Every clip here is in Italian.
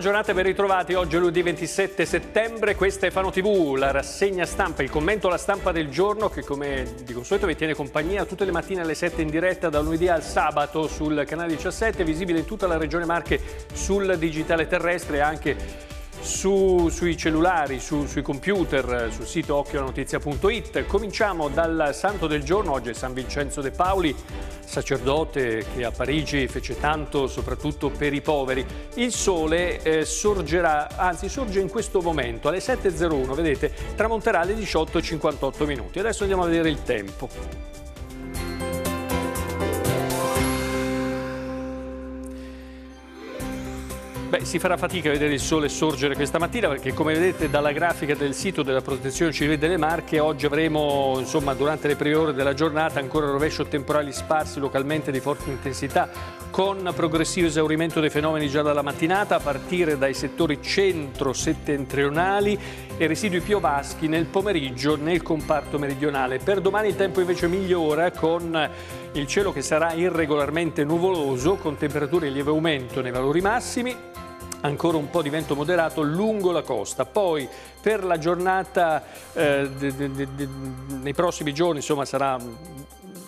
Buona giornata e ben ritrovati. Oggi è lunedì 27 settembre, questa è Fano TV, la rassegna stampa, il commento alla stampa del giorno che come di consueto vi tiene compagnia tutte le mattine alle 7 in diretta da lunedì al sabato sul canale 17, visibile in tutta la regione Marche sul digitale terrestre e anche su, sui cellulari, su, sui computer, sul sito occhionotizia.it. Cominciamo dal santo del giorno, oggi è San Vincenzo De Paoli, sacerdote che a Parigi fece tanto soprattutto per i poveri. Il sole eh, sorgerà, anzi sorge in questo momento alle 7.01, vedete, tramonterà alle 18.58 minuti. Adesso andiamo a vedere il tempo. Beh, si farà fatica a vedere il sole sorgere questa mattina perché come vedete dalla grafica del sito della protezione civile delle Marche oggi avremo insomma durante le prime ore della giornata ancora rovescio temporali sparsi localmente di forte intensità con progressivo esaurimento dei fenomeni già dalla mattinata a partire dai settori centro-settentrionali e residui piovaschi nel pomeriggio nel comparto meridionale. Per domani il tempo invece migliora con il cielo che sarà irregolarmente nuvoloso con temperature in lieve aumento nei valori massimi ancora un po' di vento moderato lungo la costa. Poi per la giornata eh, de, de, de, nei prossimi giorni insomma, sarà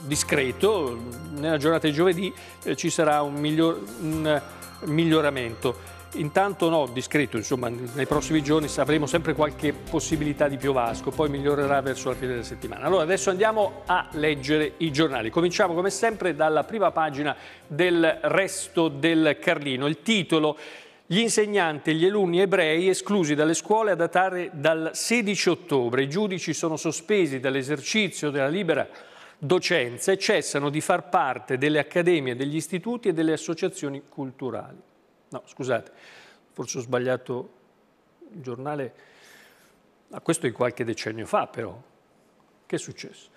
discreto, nella giornata di giovedì eh, ci sarà un, miglior, un miglioramento. Intanto no, discreto, insomma, nei prossimi giorni avremo sempre qualche possibilità di piovasco, poi migliorerà verso la fine della settimana. Allora adesso andiamo a leggere i giornali. Cominciamo come sempre dalla prima pagina del resto del Carlino. Il titolo gli insegnanti e gli alunni ebrei esclusi dalle scuole a datare dal 16 ottobre. I giudici sono sospesi dall'esercizio della libera docenza e cessano di far parte delle accademie, degli istituti e delle associazioni culturali no scusate, forse ho sbagliato il giornale, ma questo è qualche decennio fa però, che è successo?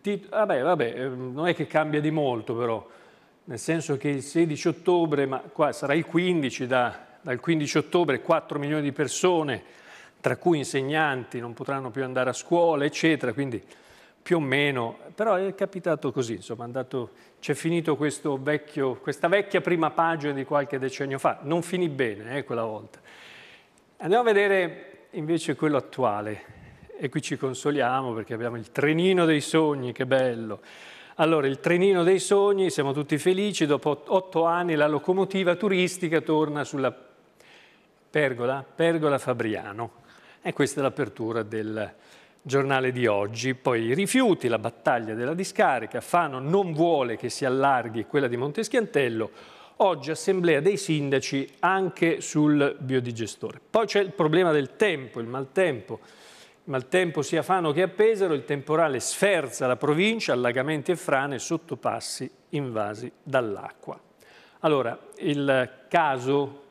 Tit... vabbè, vabbè, ehm, non è che cambia di molto però, nel senso che il 16 ottobre, ma qua sarà il 15, da, dal 15 ottobre 4 milioni di persone, tra cui insegnanti, non potranno più andare a scuola, eccetera, quindi più o meno, però è capitato così, insomma, andato, c'è finito vecchio, questa vecchia prima pagina di qualche decennio fa, non finì bene eh, quella volta. Andiamo a vedere invece quello attuale e qui ci consoliamo perché abbiamo il trenino dei sogni, che bello. Allora, il trenino dei sogni, siamo tutti felici, dopo otto anni la locomotiva turistica torna sulla pergola, pergola Fabriano. E questa è l'apertura del giornale di oggi, poi i rifiuti, la battaglia della discarica, Fano non vuole che si allarghi quella di Monteschiantello, oggi assemblea dei sindaci anche sul biodigestore. Poi c'è il problema del tempo, il maltempo, il maltempo sia a Fano che a Pesaro, il temporale sferza la provincia, allagamenti e frane, sottopassi invasi dall'acqua. Allora, il caso,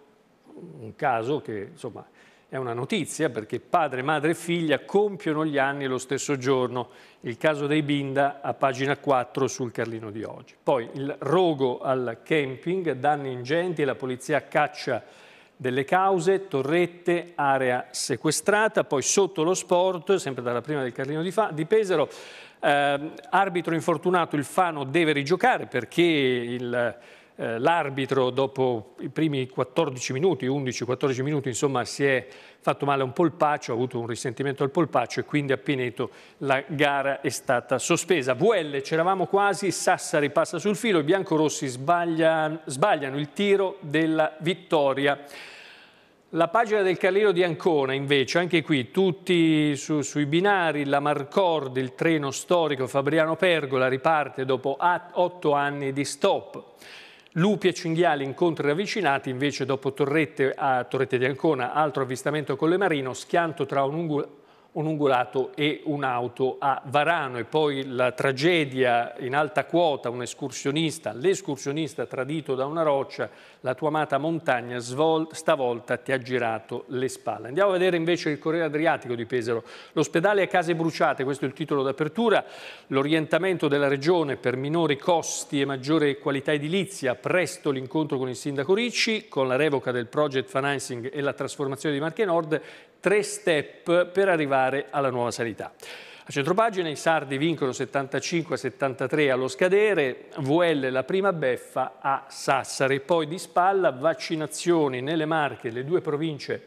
un caso che insomma è una notizia perché padre, madre e figlia compiono gli anni lo stesso giorno. Il caso dei Binda a pagina 4 sul Carlino di oggi. Poi il rogo al camping, danni ingenti, la polizia caccia delle cause, torrette, area sequestrata, poi sotto lo sport, sempre dalla prima del Carlino di, Fa, di Pesaro, eh, arbitro infortunato, il Fano deve rigiocare perché il eh, l'arbitro dopo i primi 14 minuti, 11-14 minuti, insomma, si è fatto male un polpaccio, ha avuto un risentimento al polpaccio e quindi a Pineto la gara è stata sospesa. VL c'eravamo quasi, Sassari passa sul filo, i biancorossi sbagliano, sbagliano il tiro della vittoria. La pagina del Carlino di Ancona invece, anche qui tutti su, sui binari, la Marcord, il treno storico Fabriano Pergola riparte dopo otto anni di stop. Lupi e cinghiali incontri ravvicinati, invece dopo Torrette, a Torrette di Ancona, altro avvistamento con le Marino, schianto tra un ungulato un ungulato e un'auto a Varano e poi la tragedia in alta quota, un escursionista, l'escursionista tradito da una roccia, la tua amata montagna stavolta ti ha girato le spalle. Andiamo a vedere invece il Corriere Adriatico di Pesaro, l'ospedale a case bruciate, questo è il titolo d'apertura, l'orientamento della regione per minori costi e maggiore qualità edilizia, presto l'incontro con il sindaco Ricci, con la revoca del project financing e la trasformazione di Marche Nord tre step per arrivare alla nuova sanità. A centropagina i sardi vincono 75-73 allo scadere, VL la prima beffa a Sassari, poi di spalla vaccinazioni nelle Marche, le due province,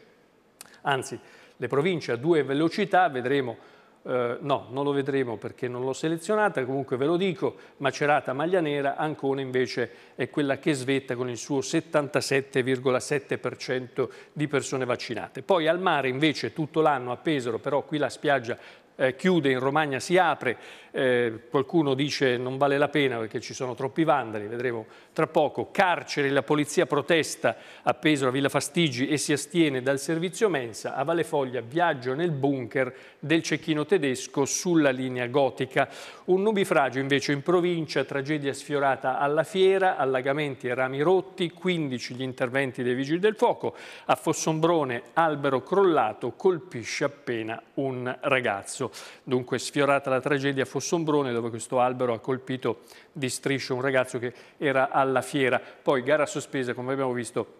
anzi le province a due velocità, vedremo eh, no, non lo vedremo perché non l'ho selezionata, comunque ve lo dico, Macerata Maglia Nera Ancona invece è quella che svetta con il suo 77,7% di persone vaccinate. Poi al mare invece tutto l'anno a Pesaro, però qui la spiaggia eh, chiude, in Romagna si apre, eh, qualcuno dice non vale la pena perché ci sono troppi vandali, vedremo tra poco, carcere, la polizia protesta a Pesaro, Villa Fastigi e si astiene dal servizio mensa, a Valefoglia viaggio nel bunker del cecchino tedesco sulla linea gotica. Un nubifragio invece in provincia, tragedia sfiorata alla fiera, allagamenti e rami rotti, 15 gli interventi dei vigili del fuoco, a Fossombrone albero crollato colpisce appena un ragazzo. Dunque sfiorata la tragedia Fossombrone Sombrone dove questo albero ha colpito di striscio un ragazzo che era alla fiera. Poi gara sospesa, come abbiamo visto,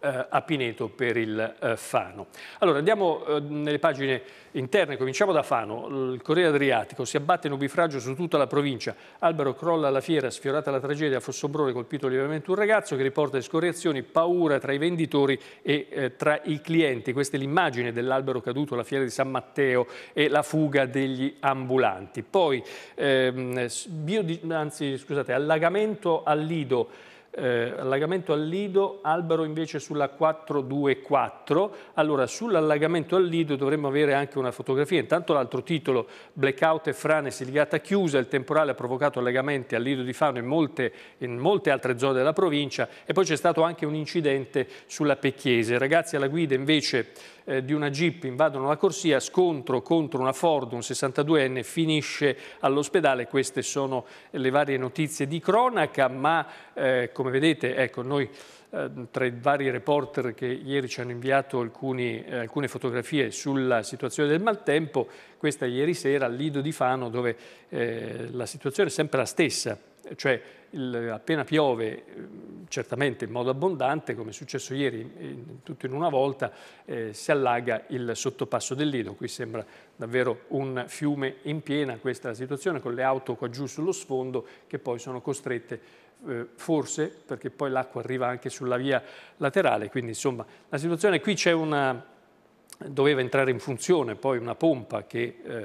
eh, a Pineto per il eh, Fano. Allora andiamo eh, nelle pagine interne, cominciamo da Fano. Il Corriere Adriatico si abbatte in nubifragio su tutta la provincia. Albero crolla alla fiera, sfiorata la tragedia, a Fossombrone colpito lievemente un ragazzo che riporta escoriazioni, paura tra i venditori e eh, tra i clienti. Questa è l'immagine dell'albero caduto alla fiera di San Matteo e la fuga degli ambulanti. Poi, ehm, anzi, scusate, allagamento al Lido eh, allagamento al lido, albero invece sulla 424. Allora, sull'allagamento al lido dovremmo avere anche una fotografia. Intanto l'altro titolo, blackout e frane, Siligiata chiusa, il temporale ha provocato allagamenti al lido di Fano e molte, in molte altre zone della provincia. E poi c'è stato anche un incidente sulla Pecchiese. Ragazzi alla guida invece eh, di una Jeep invadono la corsia, scontro contro una Ford, un 62enne, finisce all'ospedale. Queste sono le varie notizie di cronaca, ma eh, come vedete, ecco, noi eh, tra i vari reporter che ieri ci hanno inviato alcuni, eh, alcune fotografie sulla situazione del maltempo, questa ieri sera al Lido di Fano dove eh, la situazione è sempre la stessa, cioè il, appena piove, eh, certamente in modo abbondante, come è successo ieri, in, tutto in una volta, eh, si allaga il sottopasso del Lido. Qui sembra davvero un fiume in piena questa situazione, con le auto qua giù sullo sfondo che poi sono costrette eh, forse perché poi l'acqua arriva anche sulla via laterale, quindi insomma la situazione qui c'è una, doveva entrare in funzione poi una pompa che eh,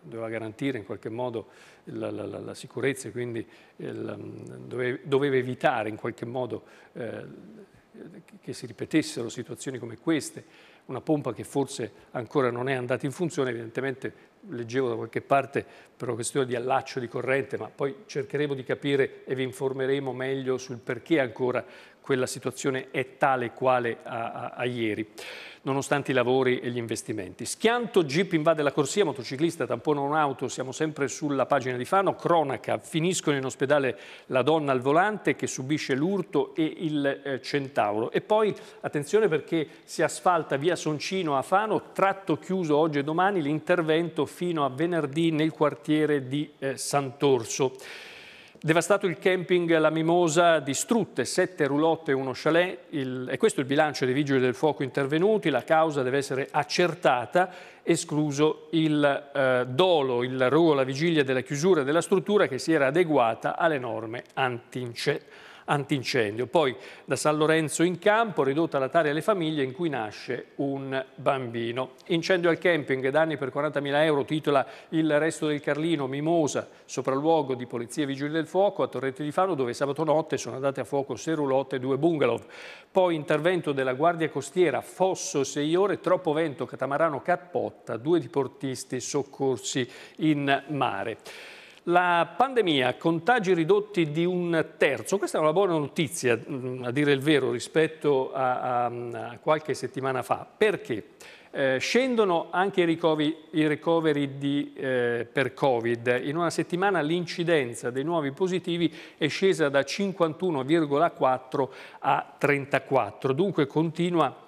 doveva garantire in qualche modo la, la, la sicurezza e quindi il, eh, dove, doveva, evitare in qualche modo eh, che si ripetessero situazioni come queste, una pompa che forse ancora non è andata in funzione, evidentemente leggevo da qualche parte per una questione di allaccio di corrente, ma poi cercheremo di capire e vi informeremo meglio sul perché ancora quella situazione è tale quale a, a, a ieri nonostante i lavori e gli investimenti. Schianto, jeep invade la corsia, motociclista tampona un'auto, siamo sempre sulla pagina di Fano, cronaca, finiscono in ospedale la donna al volante che subisce l'urto e il eh, centauro. E poi attenzione perché si asfalta via Soncino a Fano, tratto chiuso oggi e domani, l'intervento fino a venerdì nel quartiere di eh, Sant'Orso. Devastato il camping La Mimosa, distrutte sette roulotte e uno chalet. Il, e questo è il bilancio dei vigili del fuoco intervenuti. La causa deve essere accertata, escluso il eh, dolo, il ruolo alla vigilia della chiusura della struttura che si era adeguata alle norme antince antincendio. Poi da San Lorenzo in campo, ridotta la tarea alle famiglie in cui nasce un bambino. Incendio al camping, danni per 40.000 euro, titola Il resto del Carlino, Mimosa, sopralluogo di Polizia e Vigili del Fuoco a Torrette di Fano dove sabato notte sono andate a fuoco sei roulotte e due bungalow. Poi intervento della Guardia Costiera, Fosso 6 ore, troppo vento, catamarano cappotta, due diportisti soccorsi in mare. La pandemia, contagi ridotti di un terzo, questa è una buona notizia, mm, a dire il vero, rispetto a, a, a qualche settimana fa. Perché? Eh, scendono anche i ricoveri, i ricoveri di, eh, per Covid. In una settimana l'incidenza dei nuovi positivi è scesa da 51,4 a 34, dunque continua a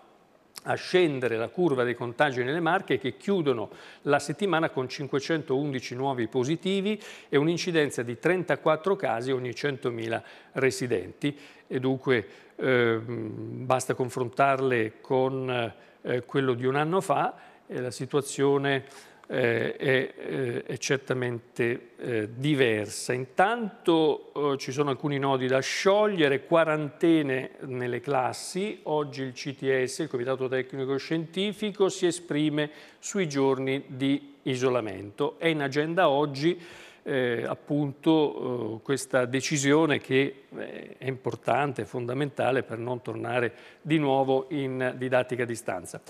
a scendere la curva dei contagi nelle Marche che chiudono la settimana con 511 nuovi positivi e un'incidenza di 34 casi ogni 100.000 residenti e dunque eh, basta confrontarle con eh, quello di un anno fa e la situazione eh, è, eh, è, certamente eh, diversa. Intanto eh, ci sono alcuni nodi da sciogliere, quarantene nelle classi, oggi il CTS, il Comitato Tecnico Scientifico, si esprime sui giorni di isolamento. È in agenda oggi eh, appunto eh, questa decisione che eh, è importante, fondamentale per non tornare di nuovo in didattica a distanza.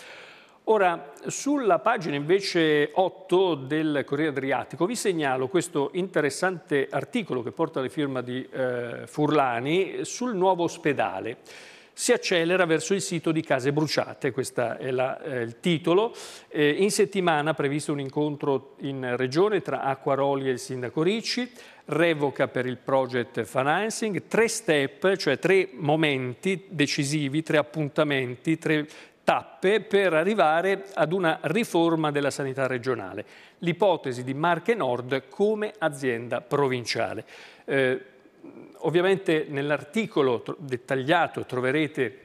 Ora, sulla pagina invece 8 del Corriere Adriatico vi segnalo questo interessante articolo che porta le firma di eh, Furlani sul nuovo ospedale. Si accelera verso il sito di Case Bruciate, questo è la, eh, il titolo. Eh, in settimana previsto un incontro in regione tra Acquaroli e il sindaco Ricci, revoca per il project financing, tre step, cioè tre momenti decisivi, tre appuntamenti, tre tappe per arrivare ad una riforma della sanità regionale, l'ipotesi di Marche Nord come azienda provinciale. Eh, ovviamente nell'articolo dettagliato troverete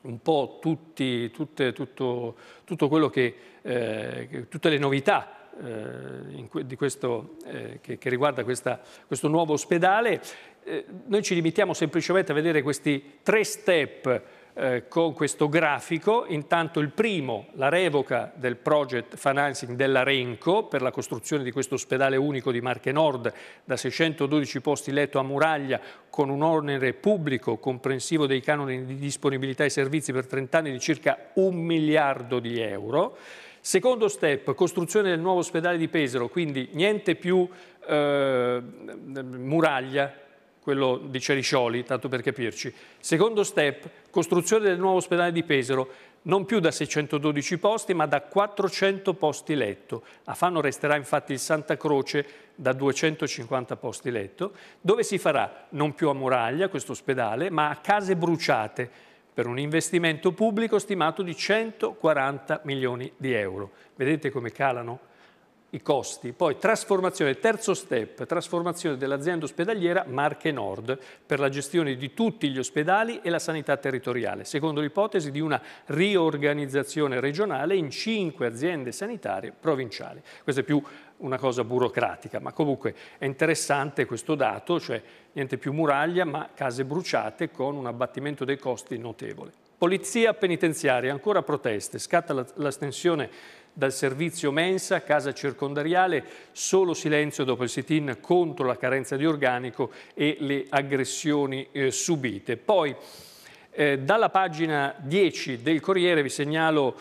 un po' tutti, tutte, tutto, tutto che, eh, tutte le novità eh, questo, eh, che, che, riguarda questa, questo nuovo ospedale. Eh, noi ci limitiamo semplicemente a vedere questi tre step eh, con questo grafico, intanto il primo, la revoca del project financing della Renco per la costruzione di questo ospedale unico di Marche Nord da 612 posti letto a Muraglia con un onere pubblico comprensivo dei canoni di disponibilità e servizi per 30 anni di circa un miliardo di euro. Secondo step, costruzione del nuovo ospedale di Pesaro, quindi niente più eh, muraglia, quello di Ceriscioli, tanto per capirci. Secondo step, costruzione del nuovo ospedale di Pesaro, non più da 612 posti ma da 400 posti letto. A Fano resterà infatti il Santa Croce da 250 posti letto, dove si farà non più a muraglia questo ospedale ma a case bruciate per un investimento pubblico stimato di 140 milioni di euro. Vedete come calano? i costi. Poi trasformazione, terzo step, trasformazione dell'azienda ospedaliera Marche Nord per la gestione di tutti gli ospedali e la sanità territoriale, secondo l'ipotesi di una riorganizzazione regionale in cinque aziende sanitarie provinciali. Questa è più una cosa burocratica, ma comunque è interessante questo dato, cioè niente più muraglia, ma case bruciate con un abbattimento dei costi notevole. Polizia penitenziaria, ancora proteste, scatta la, stensione dal servizio mensa, casa circondariale, solo silenzio dopo il sit-in contro la carenza di organico e le aggressioni eh, subite. Poi eh, dalla pagina 10 del Corriere vi segnalo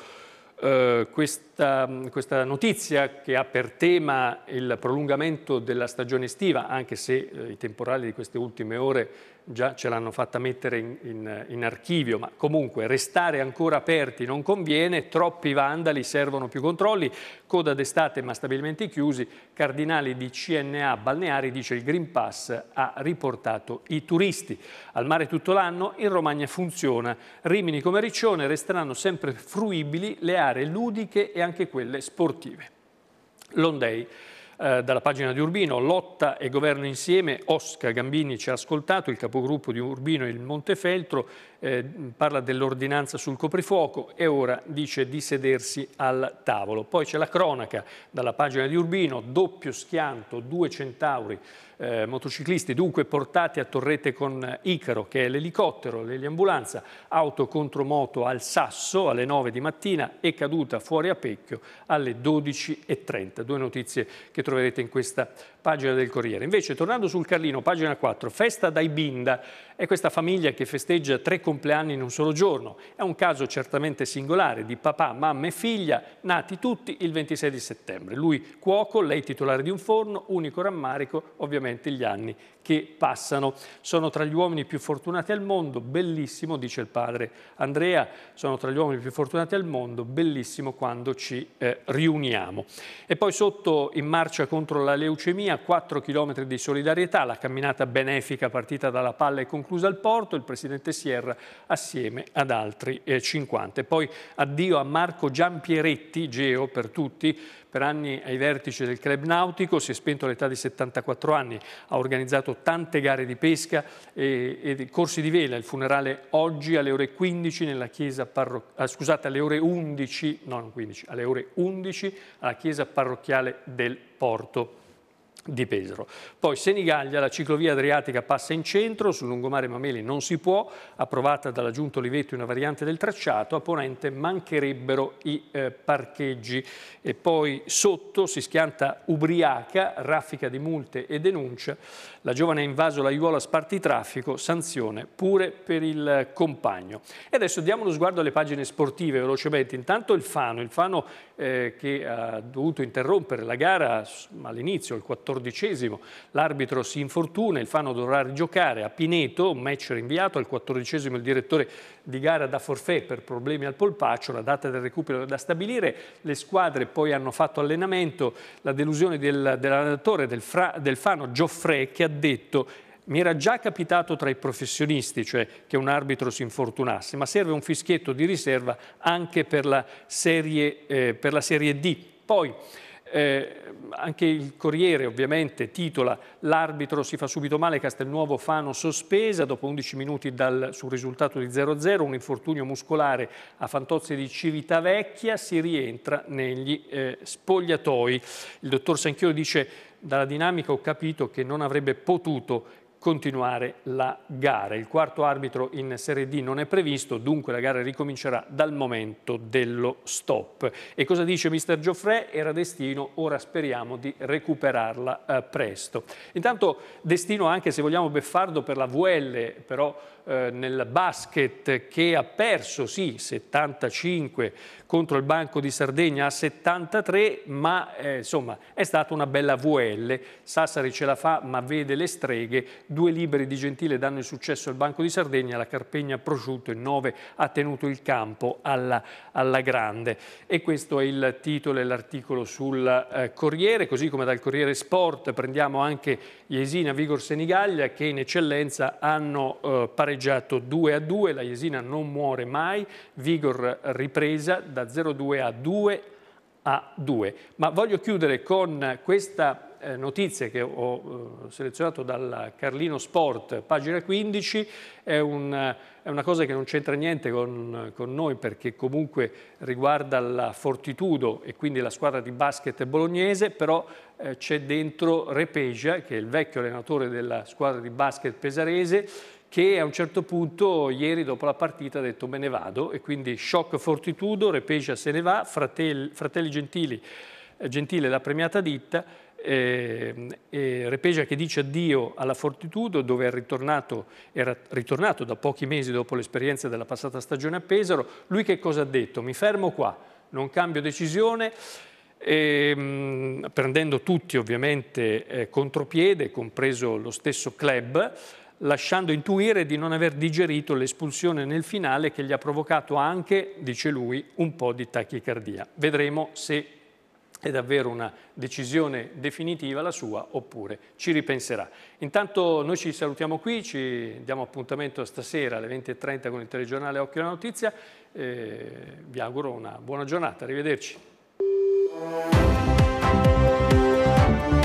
eh, questa, questa, notizia che ha per tema il prolungamento della stagione estiva, anche se eh, i temporali di queste ultime ore già ce l'hanno fatta mettere in, in, in, archivio, ma comunque restare ancora aperti non conviene, troppi vandali, servono più controlli, coda d'estate ma stabilmente chiusi, Cardinali di CNA Balneari dice il Green Pass ha riportato i turisti. Al mare tutto l'anno, in Romagna funziona, Rimini come Riccione resteranno sempre fruibili le aree ludiche e anche quelle sportive. L'On eh, dalla pagina di Urbino, lotta e governo insieme, Oscar Gambini ci ha ascoltato, il capogruppo di Urbino e il Montefeltro, eh, parla dell'ordinanza sul coprifuoco e ora dice di sedersi al tavolo. Poi c'è la cronaca dalla pagina di Urbino, doppio schianto, due centauri eh, motociclisti dunque portati a Torrete con Icaro, che è l'elicottero, l'eliambulanza, auto contro moto al Sasso alle 9 di mattina e caduta fuori a Pecchio alle 12.30. Due notizie che troverete in questa pagina del Corriere. Invece, tornando sul Carlino, pagina 4, festa dai Binda. È questa famiglia che festeggia tre compagni compleanni in un solo giorno. È un caso certamente singolare di papà, mamma e figlia, nati tutti il 26 settembre. Lui cuoco, lei titolare di un forno, unico rammarico ovviamente gli anni che passano. Sono tra gli uomini più fortunati al mondo, bellissimo, dice il padre Andrea, sono tra gli uomini più fortunati al mondo, bellissimo quando ci eh, riuniamo. E poi sotto in marcia contro la leucemia, 4 km di solidarietà, la camminata benefica partita dalla palla e conclusa al porto, il presidente Sierra assieme ad altri eh, 50. E poi addio a Marco Giampieretti, Geo per tutti, per anni ai vertici del club nautico, si è spento all'età di 74 anni, ha organizzato tante gare di pesca e, e corsi di vela, il funerale oggi alle ore 15 nella chiesa parrocchiale, ah, scusate alle ore 11, no non 15, alle ore 11 alla chiesa parrocchiale del Porto di Pesaro. Poi Senigallia, la ciclovia adriatica passa in centro, sul lungomare Mameli non si può, approvata dalla Giunta Olivetti una variante del tracciato, a Ponente mancherebbero i eh, parcheggi. E poi sotto si schianta ubriaca, raffica di multe e denuncia, la giovane ha invaso la Iuola spartitraffico, sanzione pure per il compagno. E adesso diamo uno sguardo alle pagine sportive velocemente, intanto il Fano, il Fano eh, che ha dovuto interrompere la gara all'inizio, il quattordicesimo. L'arbitro si infortuna, il Fano dovrà rigiocare a Pineto, un match rinviato, al quattordicesimo il direttore di gara da forfè per problemi al polpaccio, la data del recupero è da stabilire, le squadre poi hanno fatto allenamento, la delusione del, dell'allenatore del, del Fano Gioffre che ha detto mi era già capitato tra i professionisti, cioè che un arbitro si infortunasse, ma serve un fischietto di riserva anche per la Serie, eh, per la serie D. Poi, eh, anche il Corriere ovviamente titola l'arbitro si fa subito male, Castelnuovo Fano sospesa dopo 11 minuti dal, sul risultato di 0-0, un infortunio muscolare a Fantozzi di Civitavecchia, si rientra negli eh, spogliatoi. Il dottor Sanchioli dice dalla dinamica ho capito che non avrebbe potuto continuare la gara. Il quarto arbitro in Serie D non è previsto, dunque la gara ricomincerà dal momento dello stop. E cosa dice mister Geoffrey? Era destino, ora speriamo di recuperarla eh, presto. Intanto destino anche se vogliamo Beffardo per la VL, però eh, nel basket che ha perso sì 75 contro il Banco di Sardegna a 73 ma eh, insomma è stata una bella VL Sassari ce la fa ma vede le streghe due liberi di Gentile danno il successo al Banco di Sardegna la Carpegna prosciutto e 9 ha tenuto il campo alla, alla, grande e questo è il titolo e l'articolo sul eh, Corriere così come dal Corriere Sport prendiamo anche Iesina Vigor Senigaglia che in eccellenza hanno eh, parecchio pareggiato 2 a 2, la Jesina non muore mai, Vigor ripresa da 0-2 a 2 a 2. Ma voglio chiudere con questa eh, notizia che ho eh, selezionato dal Carlino Sport, pagina 15, è, un, è una cosa che non c'entra niente con, con, noi perché comunque riguarda la Fortitudo e quindi la squadra di basket bolognese, però eh, c'è dentro Repeja, che è il vecchio allenatore della squadra di basket pesarese, che a un certo punto ieri dopo la partita ha detto me ne vado e quindi shock fortitudo, Repecia se ne va, Fratelli, fratelli Gentili, eh, Gentile la premiata ditta, eh, eh, Repegia che dice addio alla Fortitudo dove ritornato, era ritornato da pochi mesi dopo l'esperienza della passata stagione a Pesaro, lui che cosa ha detto? Mi fermo qua, non cambio decisione, e, ehm, mh, prendendo tutti ovviamente eh, contropiede, compreso lo stesso club, lasciando intuire di non aver digerito l'espulsione nel finale che gli ha provocato anche, dice lui, un po' di tachicardia. Vedremo se è davvero una decisione definitiva la sua oppure ci ripenserà. Intanto noi ci salutiamo qui, ci diamo appuntamento stasera alle 20.30 con il telegiornale Occhio alla Notizia. Eh, vi auguro una buona giornata, arrivederci.